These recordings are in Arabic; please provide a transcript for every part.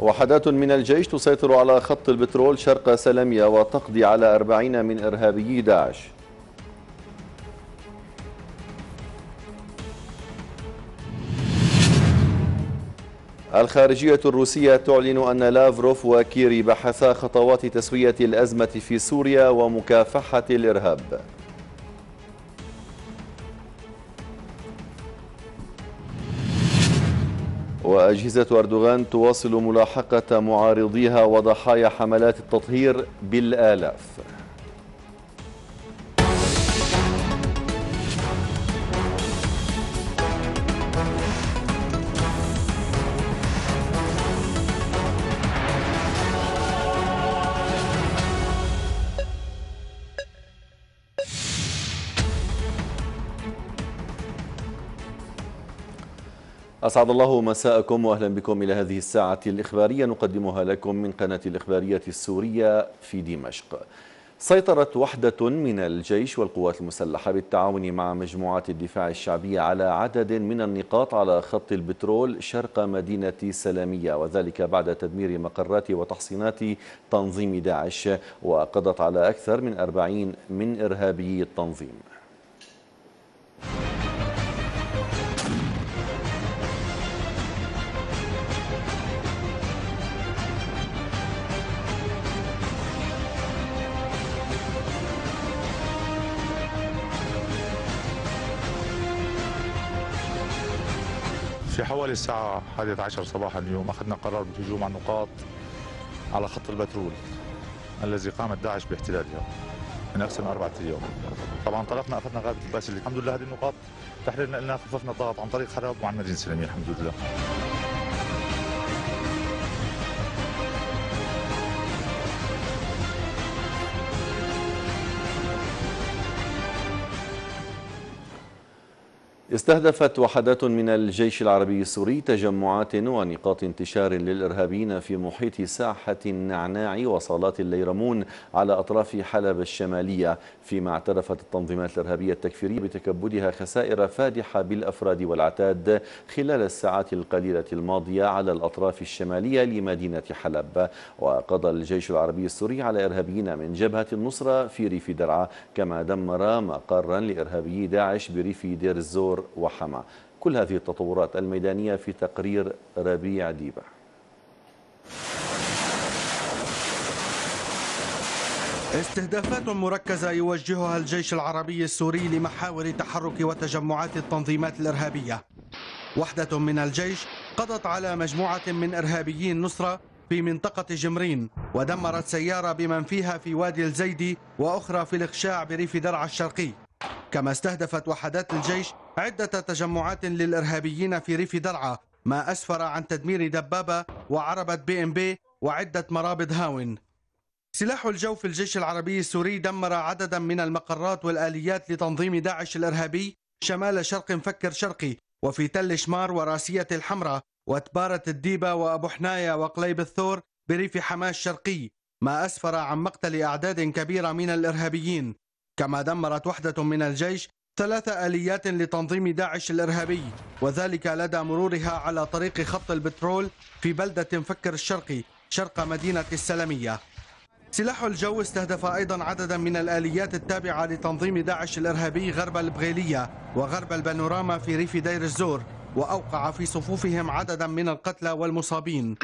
وحدات من الجيش تسيطر على خط البترول شرق سلمية وتقضي على أربعين من إرهابيي داعش الخارجية الروسية تعلن أن لافروف وكيري بحثا خطوات تسوية الأزمة في سوريا ومكافحة الإرهاب وأجهزة أردوغان تواصل ملاحقة معارضيها وضحايا حملات التطهير بالآلاف أسعد الله مساءكم وأهلا بكم إلى هذه الساعة الإخبارية نقدمها لكم من قناة الإخبارية السورية في دمشق سيطرت وحدة من الجيش والقوات المسلحة بالتعاون مع مجموعات الدفاع الشعبية على عدد من النقاط على خط البترول شرق مدينة سلامية وذلك بعد تدمير مقرات وتحصينات تنظيم داعش وقضت على أكثر من 40 من إرهابي التنظيم حوالي الساعة 11 صباحا اليوم أخذنا قرار بالهجوم على النقاط على خط البترول الذي قامت داعش باحتلالها من أكثر من أربعة أيام طبعا انطلقنا أخذنا غابة الباسل الحمد لله هذه النقاط تحريرنا لنا خففنا الضغط عن طريق حرب وعن مدينة سلمية الحمد لله استهدفت وحدات من الجيش العربي السوري تجمعات ونقاط انتشار للإرهابيين في محيط ساحة النعناع وصالات الليرمون على أطراف حلب الشمالية فيما اعترفت التنظيمات الإرهابية التكفيرية بتكبدها خسائر فادحة بالأفراد والعتاد خلال الساعات القليلة الماضية على الأطراف الشمالية لمدينة حلب وقضى الجيش العربي السوري على إرهابيين من جبهة النصرة في ريف درعا كما دمر مقرا لإرهابي داعش بريف دير الزور وحما كل هذه التطورات الميدانية في تقرير ربيع ديبة استهدافات مركزة يوجهها الجيش العربي السوري لمحاور تحرك وتجمعات التنظيمات الإرهابية وحدة من الجيش قضت على مجموعة من إرهابيين نصرة في منطقة جمرين ودمرت سيارة بمن فيها في وادي الزيدي وأخرى في الإخشاع بريف درعا الشرقي كما استهدفت وحدات الجيش عدة تجمعات للإرهابيين في ريف درعا ما أسفر عن تدمير دبابة وعربة بي ام بي وعدة مرابط هاون سلاح الجو في الجيش العربي السوري دمر عددا من المقرات والآليات لتنظيم داعش الإرهابي شمال شرق مفكر شرقي وفي تل شمار وراسية الحمراء وتبارة الديبة وأبو حناية وقليب الثور بريف حماس شرقي ما أسفر عن مقتل أعداد كبيرة من الإرهابيين كما دمرت وحدة من الجيش ثلاث آليات لتنظيم داعش الإرهابي وذلك لدى مرورها على طريق خط البترول في بلدة فكر الشرقي شرق مدينة السلمية سلاح الجو استهدف أيضا عددا من الآليات التابعة لتنظيم داعش الإرهابي غرب البغيلية وغرب البانوراما في ريف دير الزور وأوقع في صفوفهم عددا من القتلى والمصابين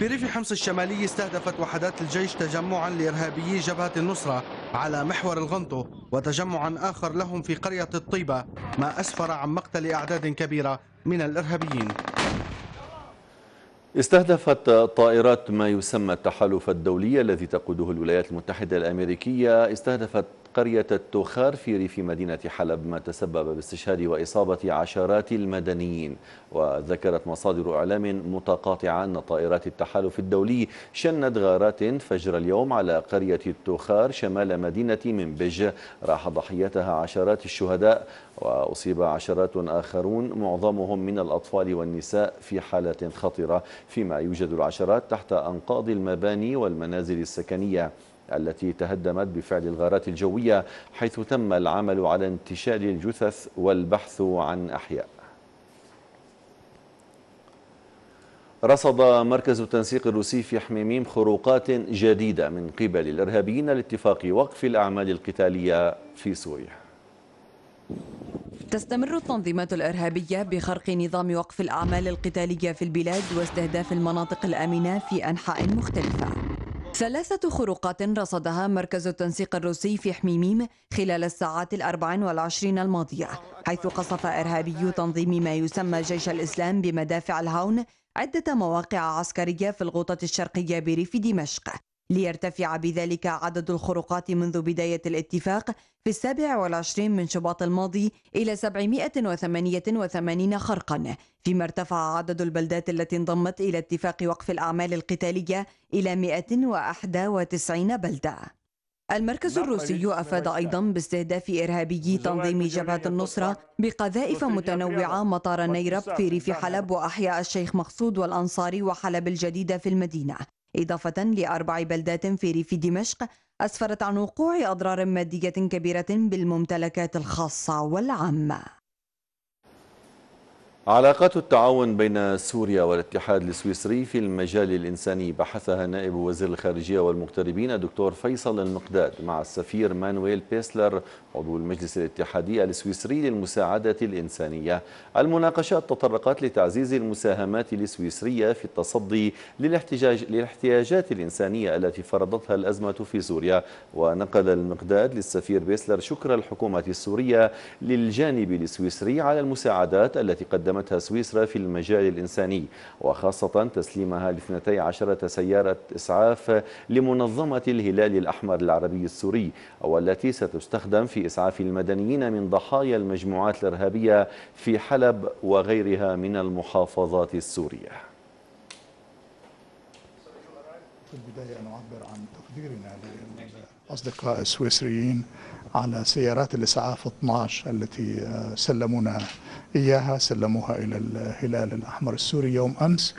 بريف حمص الشمالي استهدفت وحدات الجيش تجمعا لإرهابيي جبهة النصرة على محور الغنطو وتجمعا آخر لهم في قرية الطيبة ما أسفر عن مقتل أعداد كبيرة من الإرهابيين استهدفت طائرات ما يسمى التحالف الدولي الذي تقوده الولايات المتحدة الأمريكية استهدفت قرية التخار في ريف مدينة حلب ما تسبب باستشهاد وإصابة عشرات المدنيين وذكرت مصادر إعلام متقاطعة أن طائرات التحالف الدولي شنت غارات فجر اليوم على قرية التخار شمال مدينة منبج راح ضحيتها عشرات الشهداء وأصيب عشرات آخرون معظمهم من الأطفال والنساء في حالة خطرة فيما يوجد العشرات تحت أنقاض المباني والمنازل السكنية التي تهدمت بفعل الغارات الجوية حيث تم العمل على انتشال الجثث والبحث عن أحياء رصد مركز التنسيق الروسي في حميميم خروقات جديدة من قبل الإرهابيين لاتفاق وقف الأعمال القتالية في سوريا تستمر التنظيمات الإرهابية بخرق نظام وقف الأعمال القتالية في البلاد واستهداف المناطق الآمنة في أنحاء مختلفة ثلاثة خروقات رصدها مركز التنسيق الروسي في حميميم خلال الساعات الأربع والعشرين الماضية حيث قصف إرهابي تنظيم ما يسمى جيش الإسلام بمدافع الهاون عدة مواقع عسكرية في الغوطة الشرقية بريف دمشق ليرتفع بذلك عدد الخروقات منذ بداية الاتفاق في السابع والعشرين من شباط الماضي إلى 788 خرقا فيما ارتفع عدد البلدات التي انضمت إلى اتفاق وقف الأعمال القتالية إلى 191 بلدة المركز نعم، الروسي أفاد أيضا باستهداف إرهابي تنظيم جبهة النصرة بقذائف متنوعة مطار نيرب في ريف حلب وأحياء الشيخ مقصود والأنصاري وحلب الجديدة في المدينة إضافة لأربع بلدات في ريف دمشق أسفرت عن وقوع أضرار مادية كبيرة بالممتلكات الخاصة والعامة علاقات التعاون بين سوريا والاتحاد السويسري في المجال الإنساني بحثها نائب وزير الخارجية والمغتربين دكتور فيصل المقداد مع السفير مانويل بيسلر عضو المجلس الاتحادي السويسري للمساعدة الإنسانية المناقشات تطرقت لتعزيز المساهمات السويسرية في التصدي للاحتجاج للاحتياجات الإنسانية التي فرضتها الأزمة في سوريا ونقل المقداد للسفير بيسلر شكر الحكومة السورية للجانب السويسري على المساعدات التي قدمتها قدمتها سويسرا في المجال الإنساني وخاصة تسليمها لاثنتي عشرة سيارة إسعاف لمنظمة الهلال الأحمر العربي السوري والتي ستستخدم في إسعاف المدنيين من ضحايا المجموعات الإرهابية في حلب وغيرها من المحافظات السورية في البداية أنا أعبر عن تقديرنا للأصدقاء السويسريين على سيارات الإسعاف 12 التي آه، سلمونا إياها سلموها إلى الهلال الأحمر السوري يوم أمس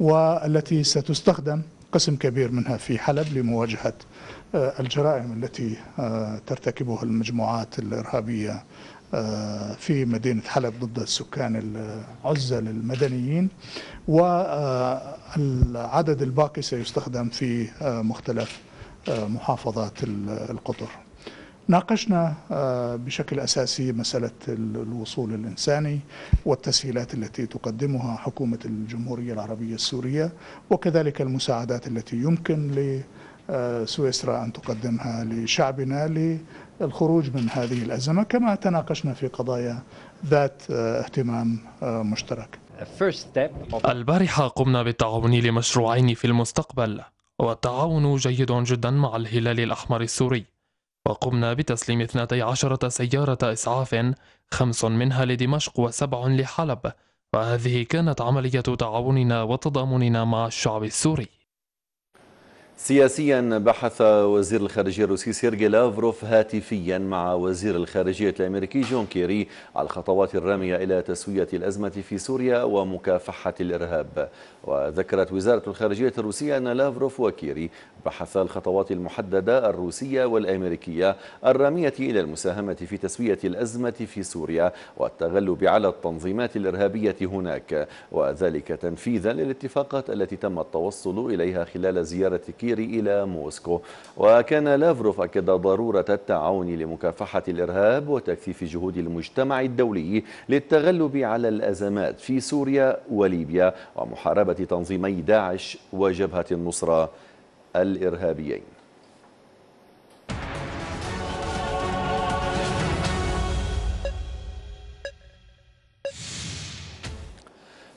والتي ستستخدم قسم كبير منها في حلب لمواجهة آه، الجرائم التي آه، ترتكبها المجموعات الإرهابية في مدينة حلب ضد السكان العزل المدنيين والعدد الباقي سيستخدم في مختلف محافظات القطر ناقشنا آه، بشكل أساسي مسألة الوصول الإنساني والتسهيلات التي تقدمها حكومة الجمهورية العربية السورية وكذلك المساعدات التي يمكن لسويسرا آه، أن تقدمها لشعبنا للخروج من هذه الأزمة كما تناقشنا في قضايا ذات آه، اهتمام مشترك البارحة قمنا بالتعاون لمشروعين في المستقبل والتعاون جيد جدا مع الهلال الأحمر السوري وقمنا بتسليم 12 سيارة إسعاف خمس منها لدمشق وسبع لحلب وهذه كانت عملية تعاوننا وتضامننا مع الشعب السوري سياسيا بحث وزير الخارجية الروسي سيرجي لافروف هاتفيا مع وزير الخارجية الأمريكي جون كيري على الخطوات الرامية إلى تسوية الأزمة في سوريا ومكافحة الإرهاب وذكرت وزارة الخارجية الروسية أن لافروف وكيري بحثا الخطوات المحددة الروسية والأمريكية الرامية إلى المساهمة في تسوية الأزمة في سوريا والتغلب على التنظيمات الإرهابية هناك وذلك تنفيذا للاتفاقات التي تم التوصل إليها خلال زيارة كيري الكبير إلى موسكو وكان لافروف أكد ضرورة التعاون لمكافحة الإرهاب وتكثيف جهود المجتمع الدولي للتغلب على الأزمات في سوريا وليبيا ومحاربة تنظيمي داعش وجبهة النصرة الإرهابيين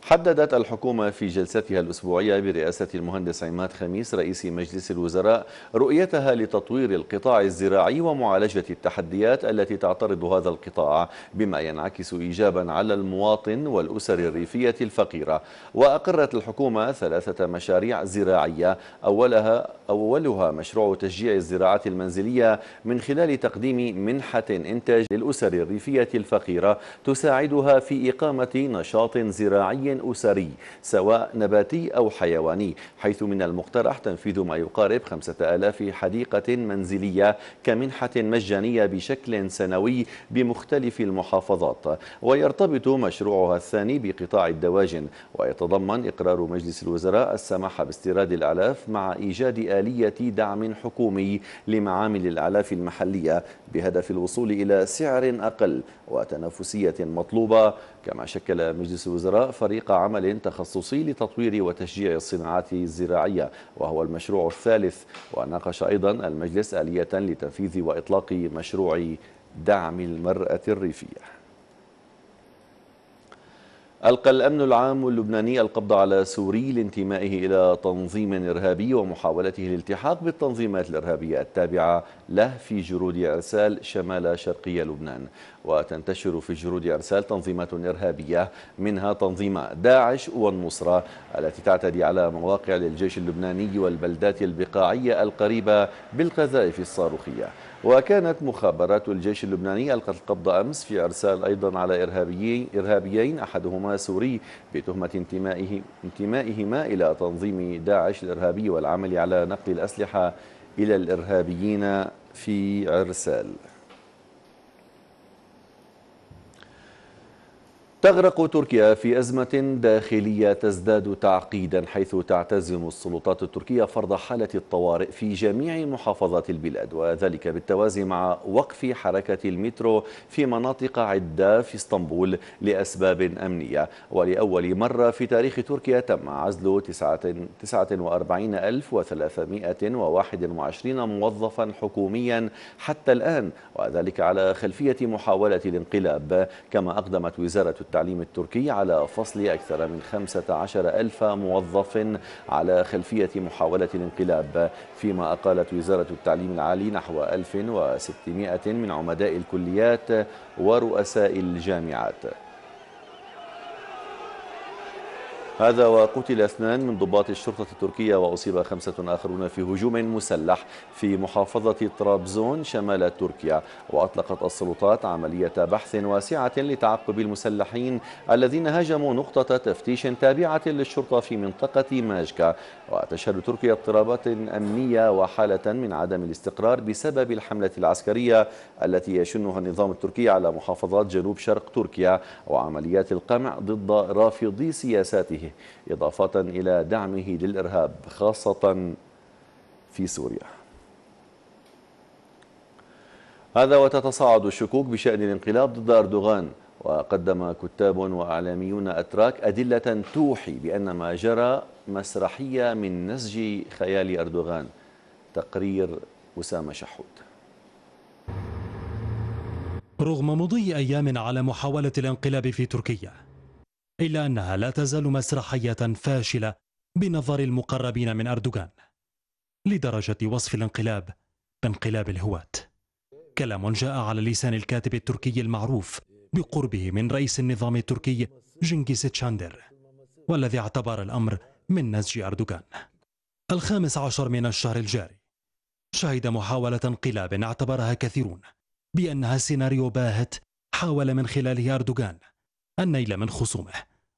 حددت الحكومة في جلستها الأسبوعية برئاسة المهندس عماد خميس رئيس مجلس الوزراء رؤيتها لتطوير القطاع الزراعي ومعالجة التحديات التي تعترض هذا القطاع بما ينعكس إيجابا على المواطن والأسر الريفية الفقيرة وأقرت الحكومة ثلاثة مشاريع زراعية أولها, أولها مشروع تشجيع الزراعة المنزلية من خلال تقديم منحة إنتاج للأسر الريفية الفقيرة تساعدها في إقامة نشاط زراعي أسري سواء نباتي أو حيواني حيث من المقترح تنفيذ ما يقارب 5000 حديقة منزلية كمنحة مجانية بشكل سنوي بمختلف المحافظات ويرتبط مشروعها الثاني بقطاع الدواجن ويتضمن إقرار مجلس الوزراء السماح باستيراد الأعلاف مع إيجاد آلية دعم حكومي لمعامل الأعلاف المحلية بهدف الوصول إلى سعر أقل وتنافسية مطلوبة كما شكل مجلس الوزراء فريق عمل تخصصي لتطوير وتشجيع الصناعات الزراعية وهو المشروع الثالث وناقش أيضا المجلس آلية لتنفيذ وإطلاق مشروع دعم المرأة الريفية ألقى الأمن العام اللبناني القبض على سوري لانتمائه إلى تنظيم إرهابي ومحاولته الالتحاق بالتنظيمات الإرهابية التابعة له في جرود إرسال شمال شرقي لبنان وتنتشر في جرود إرسال تنظيمات إرهابية منها تنظيم داعش والنصرة التي تعتدي على مواقع للجيش اللبناني والبلدات البقاعية القريبة بالقذائف الصاروخية وكانت مخابرات الجيش اللبناني ألقت القبض أمس في أرسال أيضا على إرهابيين, إرهابيين أحدهما سوري بتهمة انتمائه انتمائهما إلى تنظيم داعش الإرهابي والعمل على نقل الأسلحة إلى الإرهابيين في عرسال تغرق تركيا في أزمة داخلية تزداد تعقيدا حيث تعتزم السلطات التركية فرض حالة الطوارئ في جميع محافظات البلاد وذلك بالتوازي مع وقف حركة المترو في مناطق عدة في اسطنبول لأسباب أمنية ولأول مرة في تاريخ تركيا تم عزل 49321 موظفا حكوميا حتى الآن وذلك على خلفية محاولة الانقلاب كما أقدمت وزارة التعليم التعليم التركي على فصل أكثر من 15 ألف موظف على خلفية محاولة الانقلاب فيما أقالت وزارة التعليم العالي نحو 1600 من عمداء الكليات ورؤساء الجامعات هذا وقتل اثنان من ضباط الشرطة التركية وأصيب خمسة آخرون في هجوم مسلح في محافظة طرابزون شمال تركيا وأطلقت السلطات عملية بحث واسعة لتعقب المسلحين الذين هاجموا نقطة تفتيش تابعة للشرطة في منطقة ماجكا وتشهد تركيا اضطرابات أمنية وحالة من عدم الاستقرار بسبب الحملة العسكرية التي يشنها النظام التركي على محافظات جنوب شرق تركيا وعمليات القمع ضد رافضي سياساته إضافة إلى دعمه للإرهاب خاصة في سوريا هذا وتتصاعد الشكوك بشأن الانقلاب ضد أردوغان وقدم كتاب وأعلاميون أتراك أدلة توحي بأن ما جرى مسرحية من نسج خيال أردوغان تقرير أسامة شحود رغم مضي أيام على محاولة الانقلاب في تركيا إلا أنها لا تزال مسرحية فاشلة بنظر المقربين من أردوغان لدرجة وصف الانقلاب بانقلاب الهواة كلام جاء على لسان الكاتب التركي المعروف بقربه من رئيس النظام التركي جنكيز تشاندر والذي اعتبر الأمر من نسج أردوغان الخامس عشر من الشهر الجاري شهد محاولة انقلاب اعتبرها كثيرون بأنها سيناريو باهت حاول من خلاله أردوغان النيل من خصومه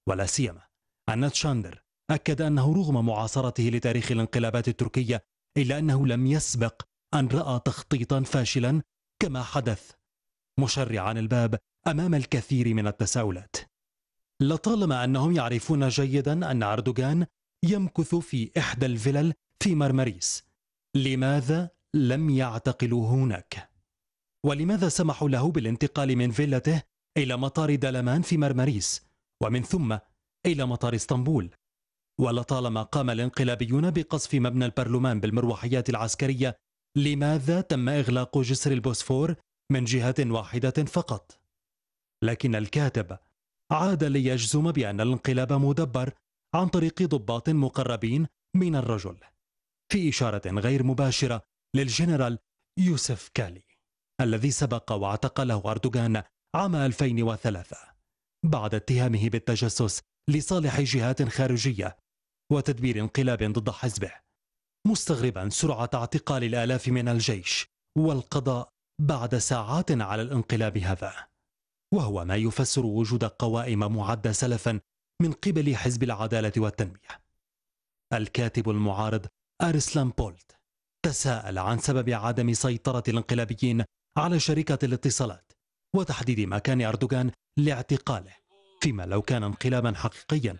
ولا سيما أن تشاندر أكد أنه رغم معاصرته لتاريخ الانقلابات التركية إلا أنه لم يسبق أن رأى تخطيطا فاشلا كما حدث مشرعا الباب أمام الكثير من التساؤلات لطالما أنهم يعرفون جيدا أن أردوغان يمكث في إحدى الفلل في مرمريس لماذا لم يعتقلوه هناك؟ ولماذا سمحوا له بالانتقال من فيلته إلى مطار دلمان في مرمريس ومن ثم إلى مطار اسطنبول؟ ولطالما قام الانقلابيون بقصف مبنى البرلمان بالمروحيات العسكرية لماذا تم إغلاق جسر البوسفور من جهة واحدة فقط؟ لكن الكاتب عاد ليجزم بأن الانقلاب مدبر عن طريق ضباط مقربين من الرجل في إشارة غير مباشرة للجنرال يوسف كالي الذي سبق واعتقله أردوغان عام 2003 بعد اتهامه بالتجسس لصالح جهات خارجية وتدبير انقلاب ضد حزبه مستغربا سرعة اعتقال الآلاف من الجيش والقضاء بعد ساعات على الانقلاب هذا وهو ما يفسر وجود قوائم معدة سلفا من قبل حزب العدالة والتنمية الكاتب المعارض أرسلان بولت تساءل عن سبب عدم سيطرة الانقلابيين على شركة الاتصالات وتحديد مكان أردوغان لاعتقاله فيما لو كان انقلابا حقيقيا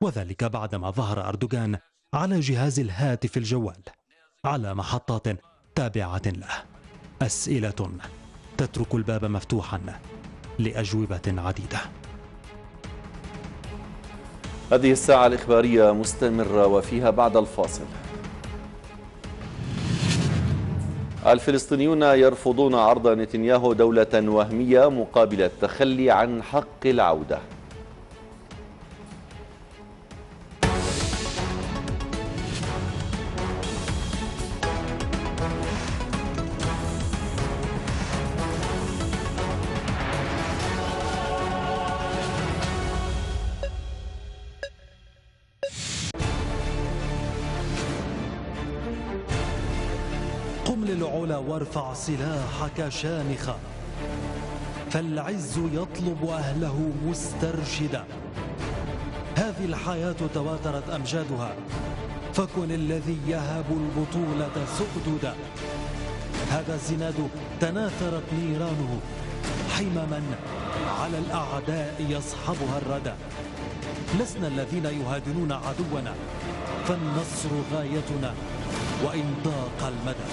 وذلك بعدما ظهر أردوغان على جهاز الهاتف الجوال على محطات تابعة له أسئلة تترك الباب مفتوحا لأجوبة عديدة هذه الساعة الإخبارية مستمرة وفيها بعد الفاصل الفلسطينيون يرفضون عرض نتنياهو دولة وهمية مقابل التخلي عن حق العودة سلاحك شامخا فالعز يطلب أهله مسترشدا هذه الحياة تواترت أمجادها فكن الذي يهب البطولة سؤددا هذا الزناد تناثرت نيرانه حمما على الأعداء يصحبها الردى لسنا الذين يهادنون عدونا فالنصر غايتنا وإن ضاق المدى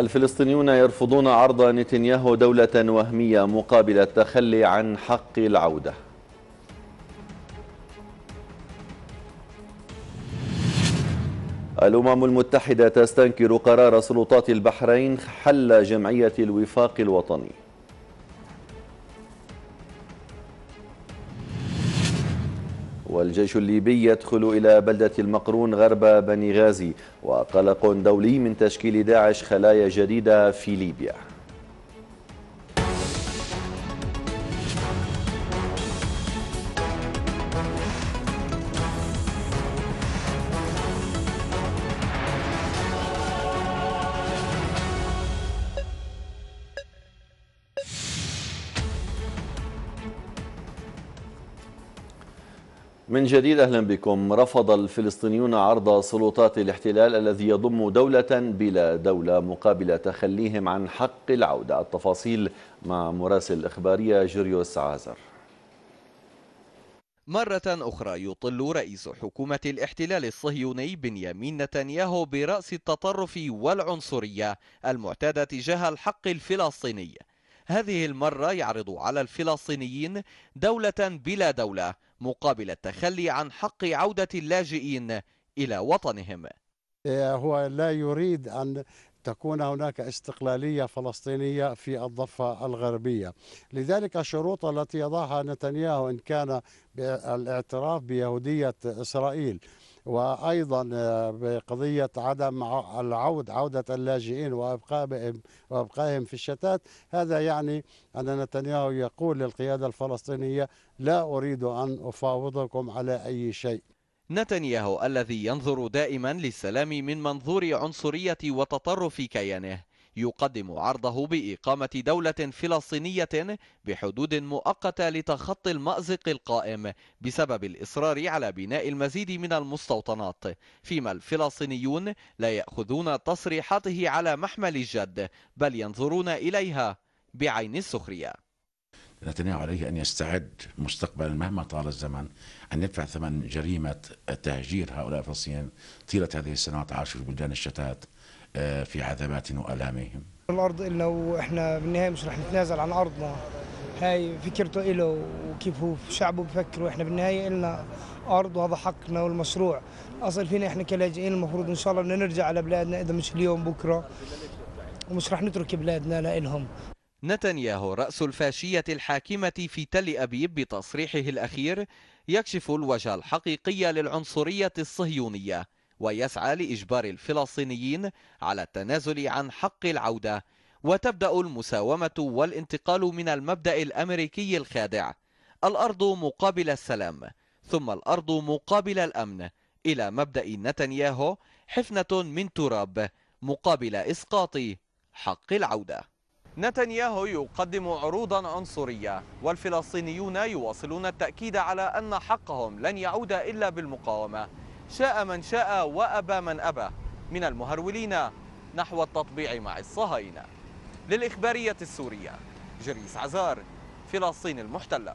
الفلسطينيون يرفضون عرض نتنياهو دولة وهمية مقابل التخلي عن حق العودة الأمم المتحدة تستنكر قرار سلطات البحرين حل جمعية الوفاق الوطني والجيش الليبي يدخل إلى بلدة المقرون غرب بني غازي وقلق دولي من تشكيل داعش خلايا جديدة في ليبيا من جديد أهلا بكم رفض الفلسطينيون عرض سلطات الاحتلال الذي يضم دولة بلا دولة مقابل تخليهم عن حق العودة التفاصيل مع مراسل إخبارية جوريوس عازر مرة أخرى يطل رئيس حكومة الاحتلال الصهيوني بنيامين نتنياهو برأس التطرف والعنصرية المعتادة تجاه الحق الفلسطيني هذه المرة يعرض على الفلسطينيين دولة بلا دولة مقابل التخلي عن حق عودة اللاجئين إلى وطنهم إيه، هو لا يريد أن تكون هناك استقلاليه فلسطينيه في الضفه الغربيه، لذلك الشروط التي يضعها نتنياهو ان كان الاعتراف بيهوديه اسرائيل وايضا آه، بقضيه عدم العود عوده اللاجئين وابقائهم وابقائهم في الشتات هذا يعني ان نتنياهو يقول للقياده الفلسطينيه لا اريد ان افاوضكم على اي شيء نتنياهو الذي ينظر دائما للسلام من منظور عنصريه وتطرف كيانه يقدم عرضه بإقامة دولة فلسطينية بحدود مؤقتة لتخطي المأزق القائم بسبب الإصرار على بناء المزيد من المستوطنات فيما الفلسطينيون لا يأخذون تصريحاته على محمل الجد بل ينظرون إليها بعين السخرية نتنياهو عليه أن يستعد مستقبلا مهما طال الزمن أن يدفع ثمن جريمة تهجير هؤلاء الفلسطينيين طيلة هذه السنوات عاشوا في بلدان الشتات في عذبات وألامهم الأرض إلنا وإحنا بالنهاية مش رح نتنازل عن أرضنا هاي فكرته إله وكيف هو شعبه بفكر وإحنا بالنهاية إلنا أرض وهذا حقنا والمشروع أصل فينا إحنا كلاجئين المفروض إن شاء الله بدنا نرجع على بلادنا إذا مش اليوم بكرة ومش رح نترك بلادنا لهم نتنياهو رأس الفاشية الحاكمة في تل أبيب بتصريحه الأخير يكشف الوجه الحقيقي للعنصرية الصهيونية ويسعى لإجبار الفلسطينيين على التنازل عن حق العودة وتبدأ المساومة والانتقال من المبدأ الأمريكي الخادع الأرض مقابل السلام ثم الأرض مقابل الأمن إلى مبدأ نتنياهو حفنة من تراب مقابل إسقاط حق العودة نتنياهو يقدم عروضا عنصرية والفلسطينيون يواصلون التأكيد على أن حقهم لن يعود إلا بالمقاومة شاء من شاء وأبى من أبى من المهرولين نحو التطبيع مع الصهاينة للإخبارية السورية جريس عزار فلسطين المحتلة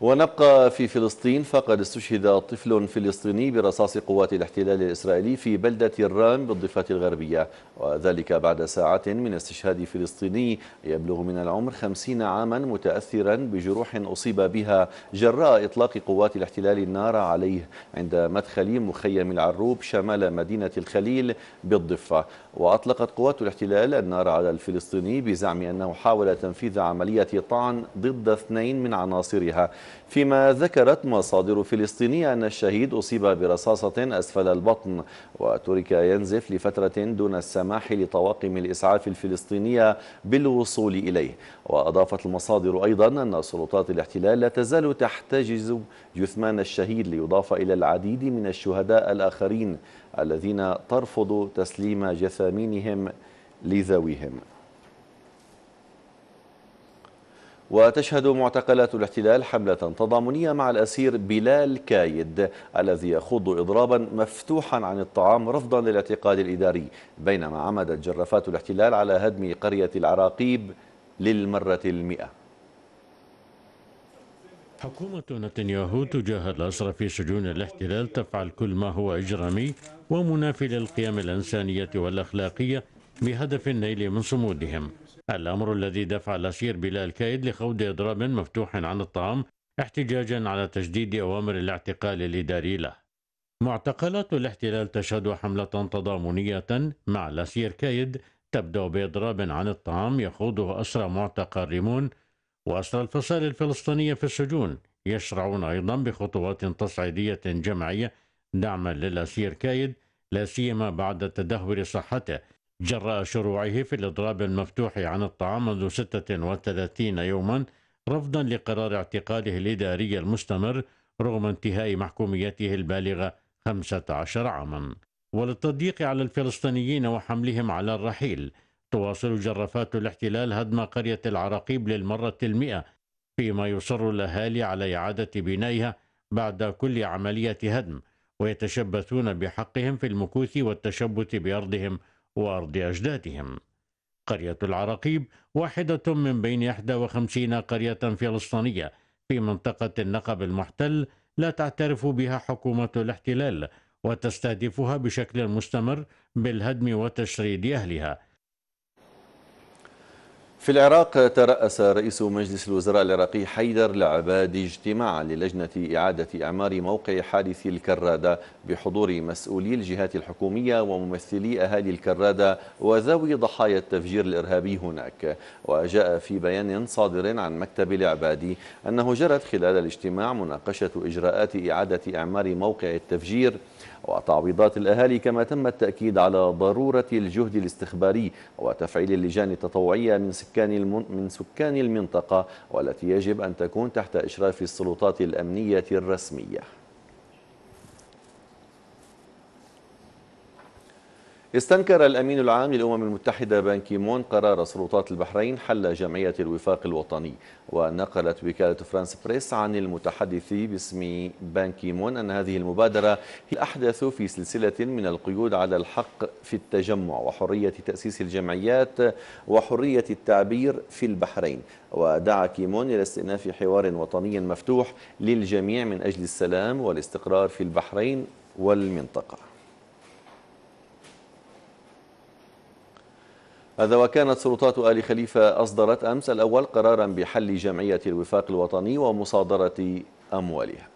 ونبقى في فلسطين فقد استشهد طفل فلسطيني برصاص قوات الاحتلال الإسرائيلي في بلدة الرام بالضفة الغربية وذلك بعد ساعة من استشهاد فلسطيني يبلغ من العمر خمسين عاما متأثرا بجروح أصيب بها جراء إطلاق قوات الاحتلال النار عليه عند مدخل مخيم العروب شمال مدينة الخليل بالضفة وأطلقت قوات الاحتلال النار على الفلسطيني بزعم أنه حاول تنفيذ عملية طعن ضد اثنين من عناصرها فيما ذكرت مصادر فلسطينية أن الشهيد أصيب برصاصة أسفل البطن وترك ينزف لفترة دون السماء السماح لطواقم الإسعاف الفلسطينية بالوصول إليه وأضافت المصادر أيضا أن سلطات الاحتلال لا تزال تحتجز جثمان الشهيد ليضاف إلى العديد من الشهداء الآخرين الذين ترفض تسليم جثامينهم لذويهم وتشهد معتقلات الاحتلال حملة تضامنية مع الأسير بلال كايد الذي يخوض إضرابا مفتوحا عن الطعام رفضا للاعتقاد الإداري بينما عمدت جرافات الاحتلال على هدم قرية العراقيب للمرة المئة حكومة نتنياهو تجاه الأسرى في سجون الاحتلال تفعل كل ما هو إجرامي ومنافي للقيم الإنسانية والأخلاقية بهدف النيل من صمودهم الأمر الذي دفع الأسير بلال كايد لخوض إضراب مفتوح عن الطعام احتجاجا على تجديد أوامر الاعتقال الإداري له معتقلات الاحتلال تشهد حملة تضامنية مع الأسير كايد تبدأ بإضراب عن الطعام يخوضه أسرى معتقل ريمون وأسرى الفصائل الفلسطينية في السجون يشرعون أيضا بخطوات تصعيدية جمعية دعما للأسير كايد لا سيما بعد تدهور صحته جراء شروعه في الإضراب المفتوح عن الطعام منذ 36 يوما رفضا لقرار اعتقاله الإداري المستمر رغم انتهاء محكوميته البالغة 15 عاما وللتضييق على الفلسطينيين وحملهم على الرحيل تواصل جرافات الاحتلال هدم قرية العراقيب للمرة المئة فيما يصر الأهالي على إعادة بنائها بعد كل عملية هدم ويتشبثون بحقهم في المكوث والتشبث بأرضهم وأرض أجدادهم قرية العراقيب واحدة من بين 51 قرية فلسطينية في منطقة النقب المحتل لا تعترف بها حكومة الاحتلال وتستهدفها بشكل مستمر بالهدم وتشريد أهلها في العراق ترأس رئيس مجلس الوزراء العراقي حيدر العبادي اجتماعا للجنة إعادة إعمار موقع حادث الكرادة بحضور مسؤولي الجهات الحكومية وممثلي أهالي الكرادة وذوي ضحايا التفجير الإرهابي هناك وجاء في بيان صادر عن مكتب العبادي أنه جرت خلال الاجتماع مناقشة إجراءات إعادة إعمار موقع التفجير وتعويضات الأهالي كما تم التأكيد على ضرورة الجهد الاستخباري وتفعيل اللجان التطوعية من سكان المن... من سكان المنطقة والتي يجب أن تكون تحت إشراف السلطات الأمنية الرسمية استنكر الأمين العام للأمم المتحدة بان كيمون قرار سلطات البحرين حل جمعية الوفاق الوطني ونقلت وكالة فرانس بريس عن المتحدث باسم بان كيمون أن هذه المبادرة هي الأحدث في سلسلة من القيود على الحق في التجمع وحرية تأسيس الجمعيات وحرية التعبير في البحرين ودعا كيمون إلى استئناف حوار وطني مفتوح للجميع من أجل السلام والاستقرار في البحرين والمنطقة هذا وكانت سلطات آل خليفة أصدرت أمس الأول قرارا بحل جمعية الوفاق الوطني ومصادرة أموالها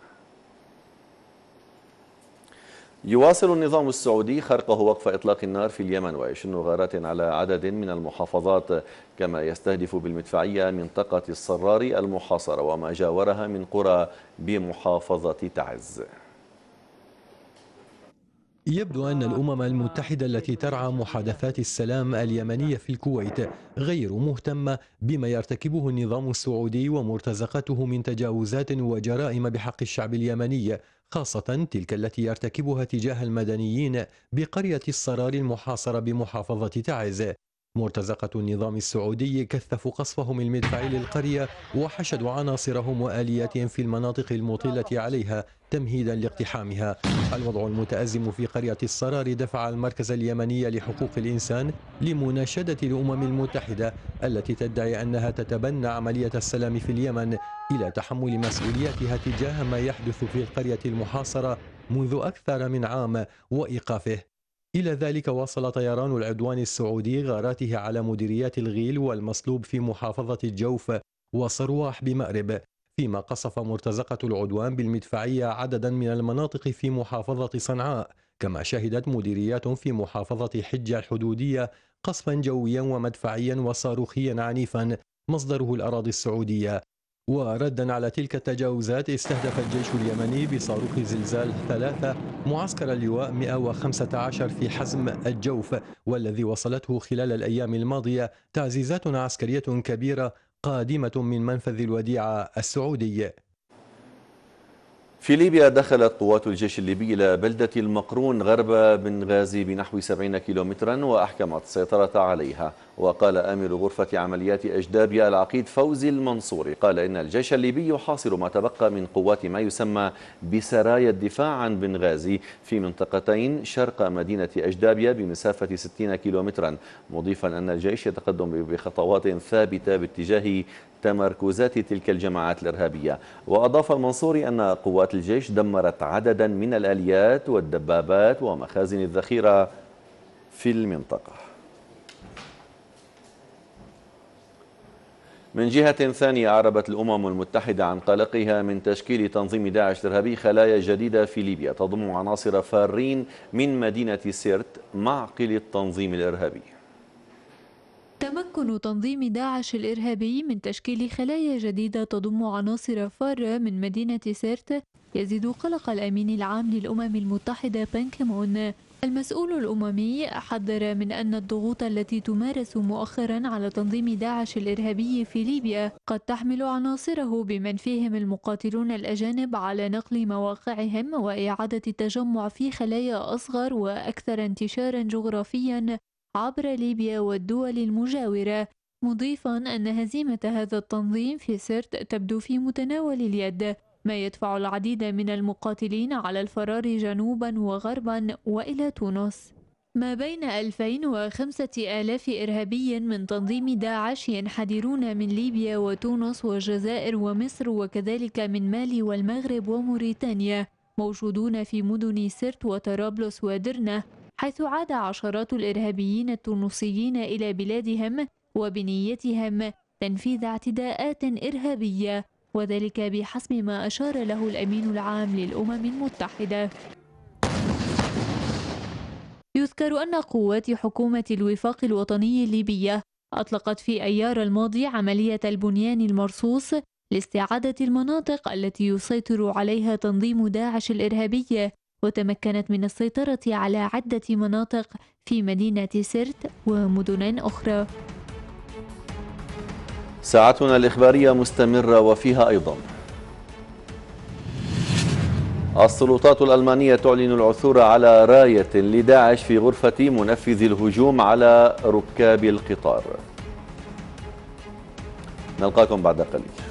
يواصل النظام السعودي خرقه وقف إطلاق النار في اليمن ويشن غارات على عدد من المحافظات كما يستهدف بالمدفعية منطقة الصرار المحاصرة وما جاورها من قرى بمحافظة تعز يبدو أن الأمم المتحدة التي ترعى محادثات السلام اليمنية في الكويت غير مهتمة بما يرتكبه النظام السعودي ومرتزقته من تجاوزات وجرائم بحق الشعب اليمني خاصة تلك التي يرتكبها تجاه المدنيين بقرية الصرار المحاصرة بمحافظة تعز مرتزقة النظام السعودي كثفوا قصفهم المدفعي للقرية وحشدوا عناصرهم وآلياتهم في المناطق المطلة عليها تمهيدا لاقتحامها الوضع المتأزم في قرية الصرار دفع المركز اليمني لحقوق الإنسان لمناشدة الأمم المتحدة التي تدعي أنها تتبنى عملية السلام في اليمن إلى تحمل مسؤولياتها تجاه ما يحدث في القرية المحاصرة منذ أكثر من عام وإيقافه إلى ذلك واصل طيران العدوان السعودي غاراته على مديريات الغيل والمصلوب في محافظة الجوف وصرواح بمأرب فيما قصف مرتزقة العدوان بالمدفعية عددا من المناطق في محافظة صنعاء كما شهدت مديريات في محافظة حجة الحدودية قصفا جويا ومدفعيا وصاروخيا عنيفا مصدره الأراضي السعودية وردا على تلك التجاوزات استهدف الجيش اليمني بصاروخ زلزال ثلاثة معسكر اللواء 115 في حزم الجوف والذي وصلته خلال الأيام الماضية تعزيزات عسكرية كبيرة قادمة من منفذ الوديعة السعودي في ليبيا دخلت قوات الجيش الليبي إلى بلدة المقرون غرب بنغازي بنحو 70 كيلومترا وأحكمت السيطرة عليها وقال أمير غرفة عمليات أجدابيا العقيد فوزي المنصوري قال إن الجيش الليبي يحاصر ما تبقى من قوات ما يسمى بسرايا الدفاع عن بنغازي في منطقتين شرق مدينة أجدابيا بمسافة 60 كيلومترا مضيفا أن الجيش يتقدم بخطوات ثابتة باتجاه تمركزات تلك الجماعات الإرهابية وأضاف المنصوري أن قوات إجراءات الجيش دمرت عددا من الآليات والدبابات ومخازن الذخيرة في المنطقة من جهة ثانية أعربت الأمم المتحدة عن قلقها من تشكيل تنظيم داعش الإرهابي خلايا جديدة في ليبيا تضم عناصر فارين من مدينة سيرت معقل التنظيم الإرهابي تمكن تنظيم داعش الإرهابي من تشكيل خلايا جديدة تضم عناصر فارة من مدينة سيرت يزيد قلق الأمين العام للأمم المتحدة بان كيمون المسؤول الأممي حذر من أن الضغوط التي تمارس مؤخرا على تنظيم داعش الإرهابي في ليبيا قد تحمل عناصره بمن فيهم المقاتلون الأجانب على نقل مواقعهم وإعادة التجمع في خلايا أصغر وأكثر انتشارا جغرافيا عبر ليبيا والدول المجاورة مضيفا أن هزيمة هذا التنظيم في سرت تبدو في متناول اليد ما يدفع العديد من المقاتلين على الفرار جنوبا وغربا وإلى تونس ما بين 2000 و5000 إرهابي من تنظيم داعش ينحدرون من ليبيا وتونس والجزائر ومصر وكذلك من مالي والمغرب وموريتانيا موجودون في مدن سرت وطرابلس ودرنة حيث عاد عشرات الإرهابيين التونسيين إلى بلادهم وبنيتهم تنفيذ اعتداءات إرهابية وذلك بحسب ما أشار له الأمين العام للأمم المتحدة يذكر أن قوات حكومة الوفاق الوطني الليبية أطلقت في أيار الماضي عملية البنيان المرصوص لاستعادة المناطق التي يسيطر عليها تنظيم داعش الإرهابي وتمكنت من السيطرة على عدة مناطق في مدينة سرت ومدن أخرى ساعتنا الإخبارية مستمرة وفيها أيضا السلطات الألمانية تعلن العثور على راية لداعش في غرفة منفذ الهجوم على ركاب القطار نلقاكم بعد قليل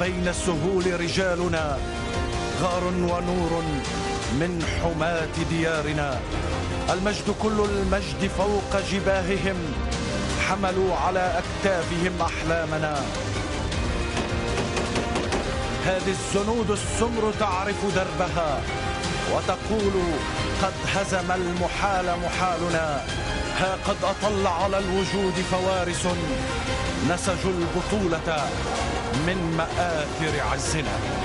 بين السهول رجالنا غار ونور من حماة ديارنا المجد كل المجد فوق جباههم حملوا على أكتافهم أحلامنا هذه الزنود السمر تعرف دربها وتقول قد هزم المحال محالنا ها قد أطل على الوجود فوارس نسجوا البطولة من مآثر عزنا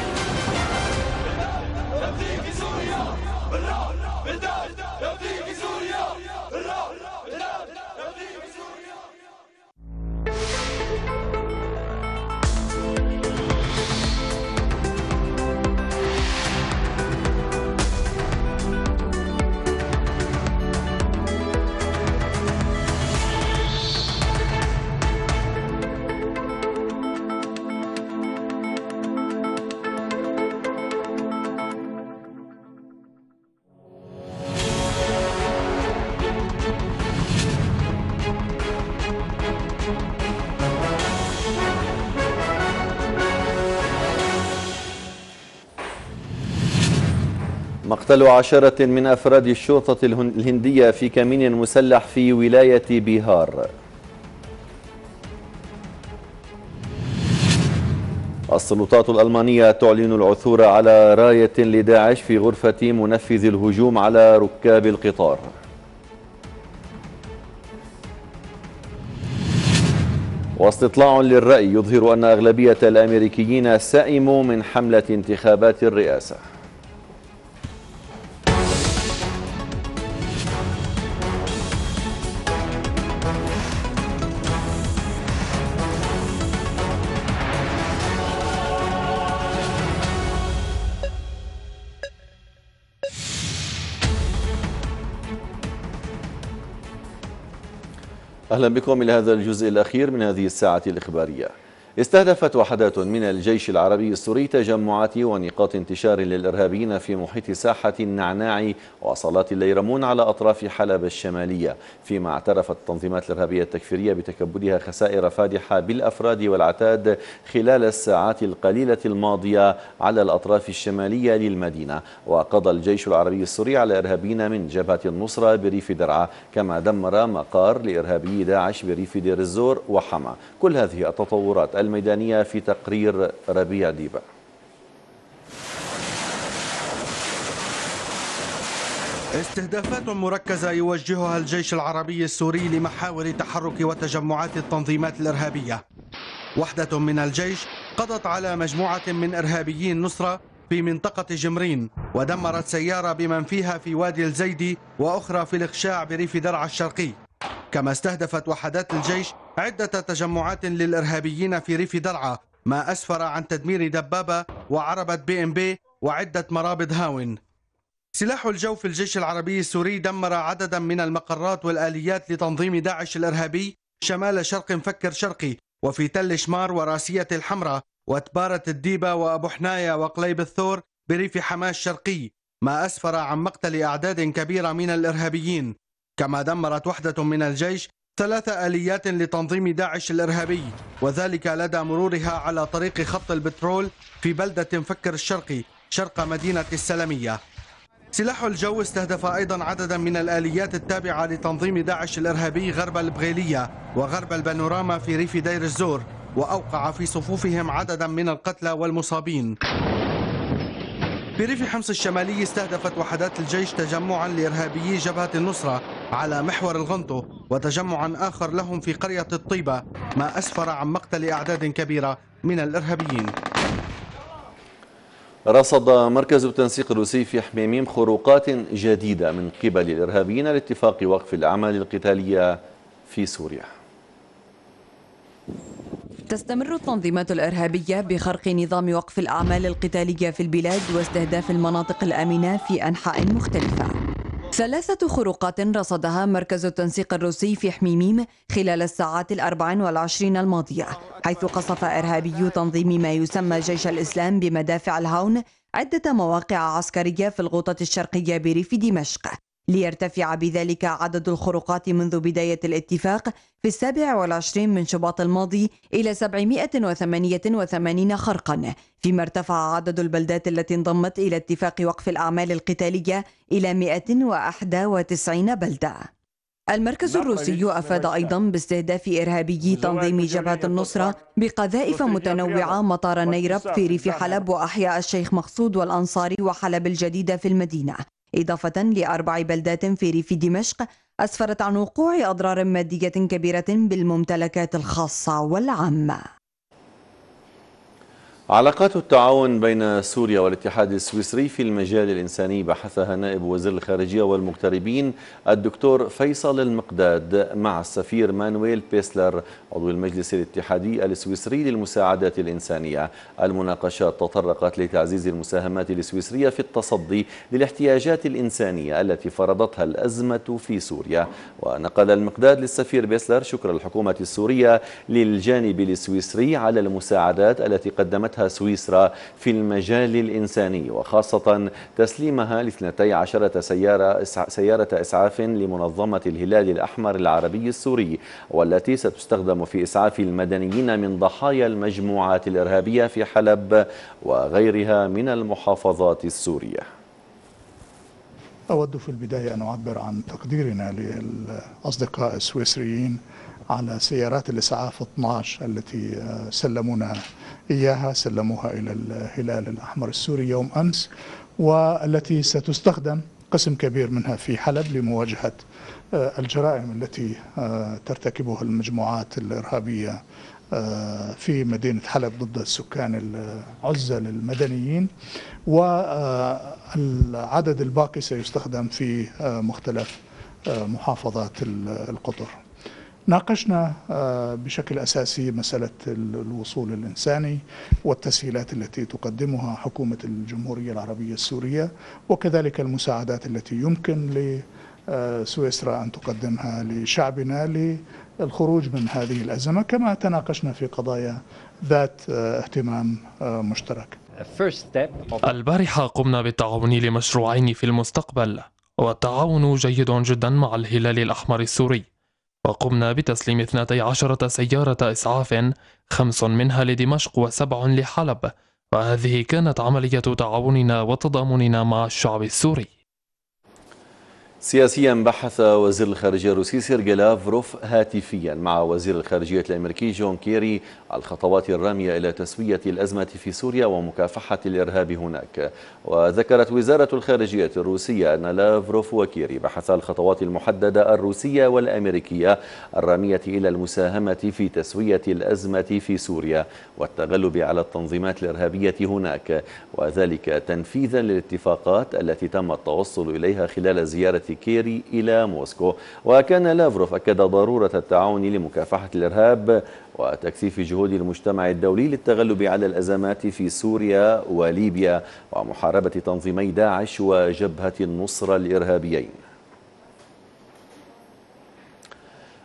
مقتل عشرة من أفراد الشرطة الهندية في كمين مسلح في ولاية بيهار السلطات الألمانية تعلن العثور على راية لداعش في غرفة منفذ الهجوم على ركاب القطار واستطلاع للرأي يظهر أن أغلبية الأمريكيين سئموا من حملة انتخابات الرئاسة أهلا بكم إلى هذا الجزء الأخير من هذه الساعة الإخبارية استهدفت وحدات من الجيش العربي السوري تجمعات ونقاط انتشار للإرهابيين في محيط ساحة النعناع وصلاة الليرمون على أطراف حلب الشمالية فيما اعترفت التنظيمات الإرهابية التكفيرية بتكبدها خسائر فادحة بالأفراد والعتاد خلال الساعات القليلة الماضية على الأطراف الشمالية للمدينة وقضى الجيش العربي السوري على إرهابيين من جبهة النصرة بريف درعا كما دمر مقار لإرهابي داعش بريف دير الزور وحما كل هذه التطورات الميدانية في تقرير ربيع ديبا استهدافات مركزة يوجهها الجيش العربي السوري لمحاور تحرك وتجمعات التنظيمات الإرهابية وحدة من الجيش قضت على مجموعة من إرهابيين نصرة في منطقة جمرين ودمرت سيارة بمن فيها في وادي الزيدي وأخرى في الإخشاع بريف درعا الشرقي كما استهدفت وحدات الجيش عدة تجمعات للإرهابيين في ريف درعا ما أسفر عن تدمير دبابة وعربة بي ام بي وعدة مرابط هاون سلاح الجو في الجيش العربي السوري دمر عددا من المقرات والآليات لتنظيم داعش الإرهابي شمال شرق مفكر شرقي وفي تل شمار وراسية الحمراء وتبارة الديبة وأبو حناية وقليب الثور بريف حماة الشرقي ما أسفر عن مقتل أعداد كبيرة من الإرهابيين كما دمرت وحدة من الجيش ثلاث آليات لتنظيم داعش الإرهابي وذلك لدى مرورها على طريق خط البترول في بلدة فكر الشرقي شرق مدينة السلمية سلاح الجو استهدف أيضا عددا من الآليات التابعة لتنظيم داعش الإرهابي غرب البغيلية وغرب البانوراما في ريف دير الزور وأوقع في صفوفهم عددا من القتلى والمصابين في ريف حمص الشمالي استهدفت وحدات الجيش تجمعا لإرهابيي جبهة النصرة على محور الغنطو وتجمعا آخر لهم في قرية الطيبة ما أسفر عن مقتل أعداد كبيرة من الإرهابيين رصد مركز التنسيق الروسي في حميميم خروقات جديدة من قبل الإرهابيين لاتفاق وقف الأعمال القتالية في سوريا تستمر التنظيمات الإرهابية بخرق نظام وقف الأعمال القتالية في البلاد واستهداف المناطق الآمنة في أنحاء مختلفة ثلاثة خروقات رصدها مركز التنسيق الروسي في حميميم خلال الساعات الأربع والعشرين الماضية حيث قصف إرهابي تنظيم ما يسمى جيش الإسلام بمدافع الهاون عدة مواقع عسكرية في الغوطة الشرقية بريف دمشق ليرتفع بذلك عدد الخروقات منذ بداية الاتفاق في السابع والعشرين من شباط الماضي إلى 788 خرقا فيما ارتفع عدد البلدات التي انضمت إلى اتفاق وقف الأعمال القتالية إلى 191 بلدة المركز الروسي أفاد أيضا باستهداف إرهابي تنظيم جبهة النصرة بقذائف متنوعة مطار نيرب في ريف حلب وأحياء الشيخ مقصود والأنصاري وحلب الجديدة في المدينة إضافة لأربع بلدات في ريف دمشق أسفرت عن وقوع أضرار مادية كبيرة بالممتلكات الخاصة والعامة علاقات التعاون بين سوريا والاتحاد السويسري في المجال الإنساني بحثها نائب وزير الخارجية والمغتربين الدكتور فيصل المقداد مع السفير مانويل بيسلر عضو المجلس الاتحادي السويسري للمساعدات الإنسانية المناقشات تطرقت لتعزيز المساهمات السويسرية في التصدي للاحتياجات الإنسانية التي فرضتها الأزمة في سوريا ونقل المقداد للسفير بيسلر شكر الحكومة السورية للجانب السويسري على المساعدات التي قدمتها حققتها سويسرا في المجال الإنساني وخاصة تسليمها لاثنتي عشرة سيارة, سيارة إسعاف لمنظمة الهلال الأحمر العربي السوري والتي ستستخدم في إسعاف المدنيين من ضحايا المجموعات الإرهابية في حلب وغيرها من المحافظات السورية أود في البداية أن أعبر عن تقديرنا للأصدقاء السويسريين على سيارات الإسعاف 12 التي آه، سلمونا إياها سلموها إلى الهلال الأحمر السوري يوم أمس والتي ستستخدم قسم كبير منها في حلب لمواجهة آه، الجرائم التي آه، ترتكبها المجموعات الإرهابية آه، في مدينة حلب ضد السكان العزل المدنيين والعدد الباقي سيستخدم في مختلف محافظات القطر ناقشنا آه، بشكل أساسي مسألة الوصول الإنساني والتسهيلات التي تقدمها حكومة الجمهورية العربية السورية وكذلك المساعدات التي يمكن لسويسرا آه، أن تقدمها لشعبنا للخروج من هذه الأزمة كما تناقشنا في قضايا ذات آه، اهتمام مشترك البارحة قمنا بالتعاون لمشروعين في المستقبل والتعاون جيد جدا مع الهلال الأحمر السوري وقمنا بتسليم 12 سيارة إسعاف خمس منها لدمشق وسبع لحلب وهذه كانت عملية تعاوننا وتضامننا مع الشعب السوري سياسيا بحث وزير الخارجية الروسي سيرجي لافروف هاتفيا مع وزير الخارجية الأمريكي جون كيري الخطوات الرامية إلى تسوية الأزمة في سوريا ومكافحة الإرهاب هناك وذكرت وزارة الخارجية الروسية أن لافروف وكيري بحثا الخطوات المحددة الروسية والأمريكية الرامية إلى المساهمة في تسوية الأزمة في سوريا والتغلب على التنظيمات الإرهابية هناك وذلك تنفيذا للاتفاقات التي تم التوصل إليها خلال زيارة كيري إلى موسكو وكان لافروف أكد ضرورة التعاون لمكافحة الإرهاب وتكثيف جهود المجتمع الدولي للتغلب على الأزمات في سوريا وليبيا ومحاربة تنظيمي داعش وجبهة النصرة الإرهابيين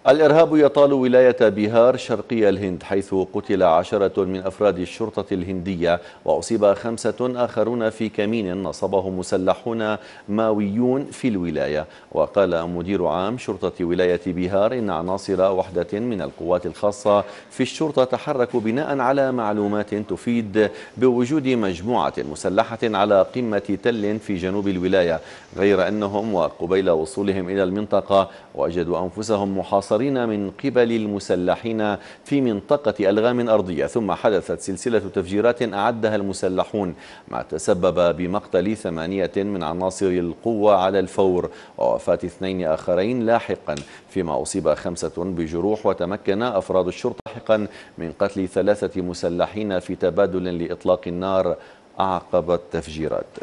الإرهاب يطال ولاية بيهار شرقي الهند حيث قتل عشرة من أفراد الشرطة الهندية وأصيب خمسة آخرون في كمين نصبه مسلحون ماويون في الولاية وقال مدير عام شرطة ولاية بيهار إن عناصر وحدة من القوات الخاصة في الشرطة تحركوا بناء على معلومات تفيد بوجود مجموعة مسلحة على قمة تل في جنوب الولاية غير أنهم وقبيل وصولهم إلى المنطقة وجدوا أنفسهم محاصرين المحصرين من قبل المسلحين في منطقة ألغام أرضية ثم حدثت سلسلة تفجيرات أعدها المسلحون ما تسبب بمقتل ثمانية من عناصر القوة على الفور ووفاة اثنين آخرين لاحقا فيما أصيب خمسة بجروح وتمكن أفراد الشرطة لاحقا من قتل ثلاثة مسلحين في تبادل لإطلاق النار أعقب التفجيرات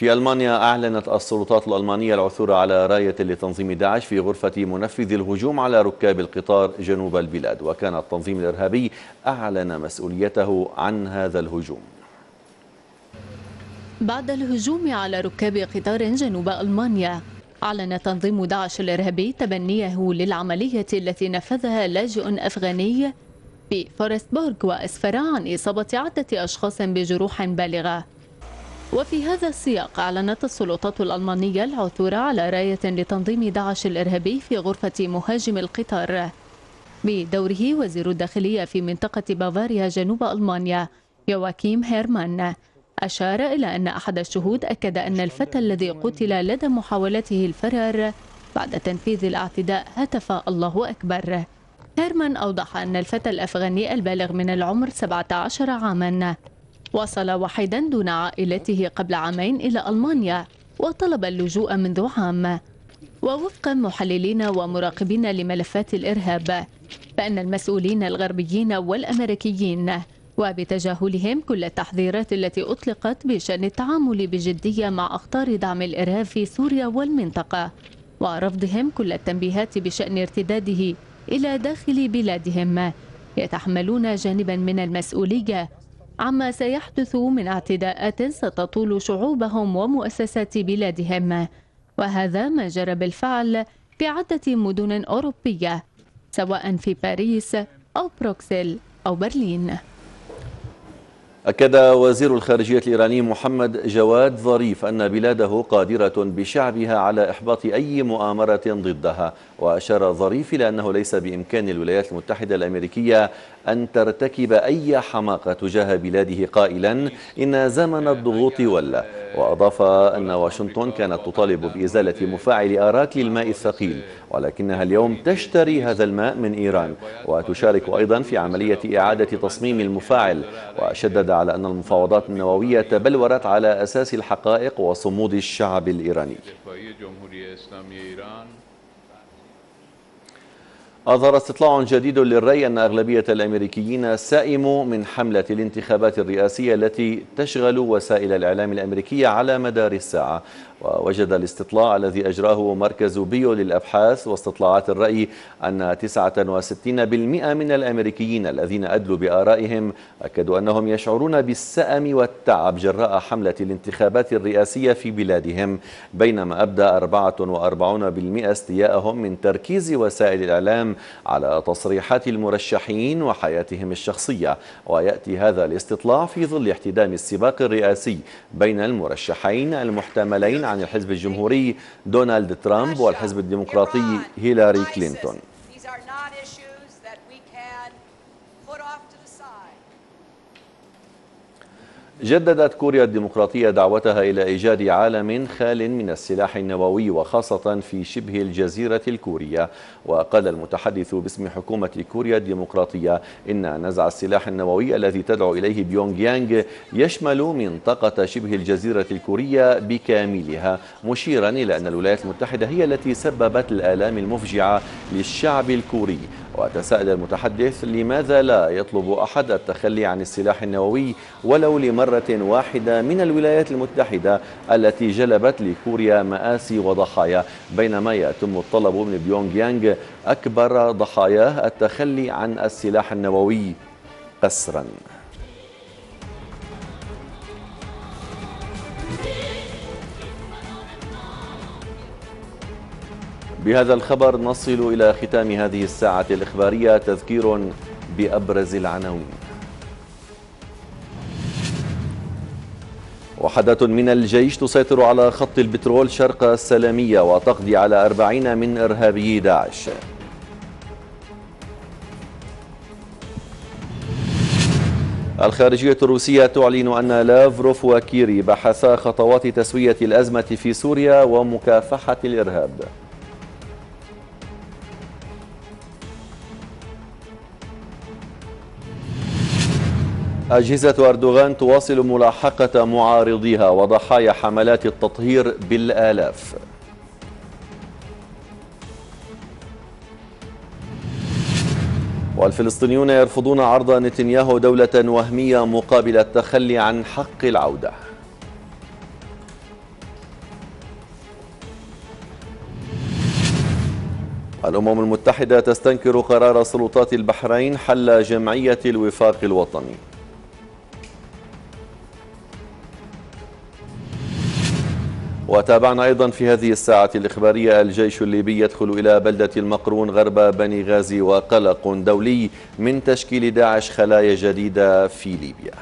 في ألمانيا أعلنت السلطات الألمانية العثور على راية لتنظيم داعش في غرفة منفذ الهجوم على ركاب القطار جنوب البلاد وكان التنظيم الإرهابي أعلن مسؤوليته عن هذا الهجوم بعد الهجوم على ركاب قطار جنوب ألمانيا أعلن تنظيم داعش الإرهابي تبنيه للعملية التي نفذها لاجئ أفغاني في فورستبورغ وأسفر عن إصابة عدة أشخاص بجروح بالغة وفي هذا السياق أعلنت السلطات الألمانية العثور على راية لتنظيم داعش الإرهابي في غرفة مهاجم القطار بدوره وزير الداخلية في منطقة بافاريا جنوب ألمانيا يواكيم هيرمان أشار إلى أن أحد الشهود أكد أن الفتى الذي قتل لدى محاولته الفرار بعد تنفيذ الاعتداء هتف الله أكبر هيرمان أوضح أن الفتى الأفغاني البالغ من العمر 17 عاماً وصل وحيدا دون عائلته قبل عامين إلى ألمانيا وطلب اللجوء منذ عام ووفق محللين ومراقبين لملفات الإرهاب فإن المسؤولين الغربيين والأمريكيين وبتجاهلهم كل التحذيرات التي أطلقت بشأن التعامل بجدية مع أخطار دعم الإرهاب في سوريا والمنطقة ورفضهم كل التنبيهات بشأن ارتداده إلى داخل بلادهم يتحملون جانبا من المسؤولية عما سيحدث من اعتداءات ستطول شعوبهم ومؤسسات بلادهم وهذا ما جرى بالفعل في عدة مدن أوروبية سواء في باريس أو بروكسل أو برلين أكد وزير الخارجية الإيراني محمد جواد ظريف أن بلاده قادرة بشعبها على إحباط أي مؤامرة ضدها وأشار ظريف إلى أنه ليس بإمكان الولايات المتحدة الأمريكية أن ترتكب أي حماقة تجاه بلاده قائلا إن زمن الضغوط ولى وأضاف أن واشنطن كانت تطالب بإزالة مفاعل أراك للماء الثقيل ولكنها اليوم تشتري هذا الماء من إيران وتشارك أيضا في عملية إعادة تصميم المفاعل وشدد على أن المفاوضات النووية تبلورت على أساس الحقائق وصمود الشعب الإيراني أظهر استطلاع جديد للري أن أغلبية الأمريكيين سئموا من حملة الانتخابات الرئاسية التي تشغل وسائل الإعلام الأمريكية على مدار الساعة ووجد الاستطلاع الذي أجراه مركز بيو للأبحاث واستطلاعات الرأي أن 69% من الأمريكيين الذين أدلوا بآرائهم أكدوا أنهم يشعرون بالسأم والتعب جراء حملة الانتخابات الرئاسية في بلادهم بينما أبدى 44% استياءهم من تركيز وسائل الإعلام على تصريحات المرشحين وحياتهم الشخصية ويأتي هذا الاستطلاع في ظل احتدام السباق الرئاسي بين المرشحين المحتملين عن الحزب الجمهوري دونالد ترامب والحزب الديمقراطي هيلاري كلينتون جددت كوريا الديمقراطية دعوتها إلى إيجاد عالم خال من السلاح النووي وخاصة في شبه الجزيرة الكورية وقال المتحدث باسم حكومة كوريا الديمقراطية إن نزع السلاح النووي الذي تدعو إليه بيونغ يانغ يشمل منطقة شبه الجزيرة الكورية بكاملها مشيرا إلى أن الولايات المتحدة هي التي سببت الآلام المفجعة للشعب الكوري وتساءل المتحدث لماذا لا يطلب أحد التخلي عن السلاح النووي ولو لمرة واحدة من الولايات المتحدة التي جلبت لكوريا مآسي وضحايا بينما يتم الطلب من بيونغ يانغ أكبر ضحاياه التخلي عن السلاح النووي قسراً بهذا الخبر نصل إلى ختام هذه الساعة الإخبارية تذكير بأبرز العناوين وحدات من الجيش تسيطر على خط البترول شرق السلامية وتقضي على أربعين من إرهابي داعش الخارجية الروسية تعلن أن لافروف وكيري بحثا خطوات تسوية الأزمة في سوريا ومكافحة الإرهاب أجهزة أردوغان تواصل ملاحقة معارضيها وضحايا حملات التطهير بالآلاف والفلسطينيون يرفضون عرض نتنياهو دولة وهمية مقابل التخلي عن حق العودة الأمم المتحدة تستنكر قرار سلطات البحرين حل جمعية الوفاق الوطني وتابعنا أيضا في هذه الساعة الإخبارية الجيش الليبي يدخل إلى بلدة المقرون غرب بني غازي وقلق دولي من تشكيل داعش خلايا جديدة في ليبيا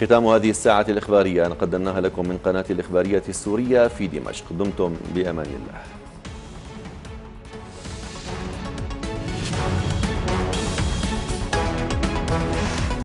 ختام هذه الساعة الإخبارية أنا قدمناها لكم من قناة الإخبارية السورية في دمشق دمتم بأمان الله